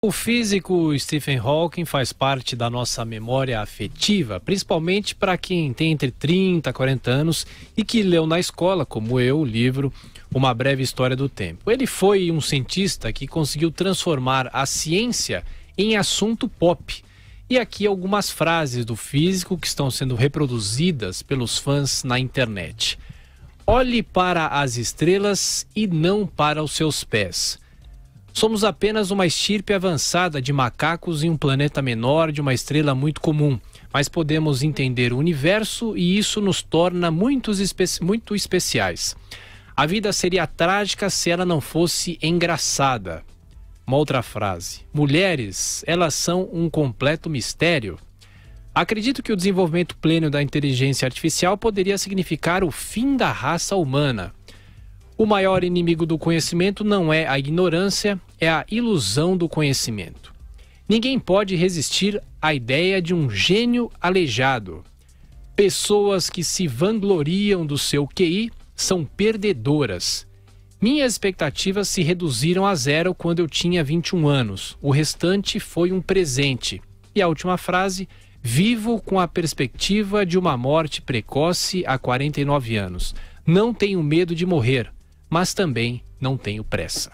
O físico Stephen Hawking faz parte da nossa memória afetiva, principalmente para quem tem entre 30 e 40 anos e que leu na escola, como eu, o livro Uma Breve História do Tempo. Ele foi um cientista que conseguiu transformar a ciência em assunto pop. E aqui algumas frases do físico que estão sendo reproduzidas pelos fãs na internet. Olhe para as estrelas e não para os seus pés Somos apenas uma estirpe avançada de macacos em um planeta menor de uma estrela muito comum, mas podemos entender o universo e isso nos torna muitos espe muito especiais. A vida seria trágica se ela não fosse engraçada. Uma outra frase. Mulheres, elas são um completo mistério. Acredito que o desenvolvimento pleno da inteligência artificial poderia significar o fim da raça humana. O maior inimigo do conhecimento não é a ignorância, é a ilusão do conhecimento. Ninguém pode resistir à ideia de um gênio aleijado. Pessoas que se vangloriam do seu QI são perdedoras. Minhas expectativas se reduziram a zero quando eu tinha 21 anos. O restante foi um presente. E a última frase: vivo com a perspectiva de uma morte precoce a 49 anos. Não tenho medo de morrer mas também não tenho pressa.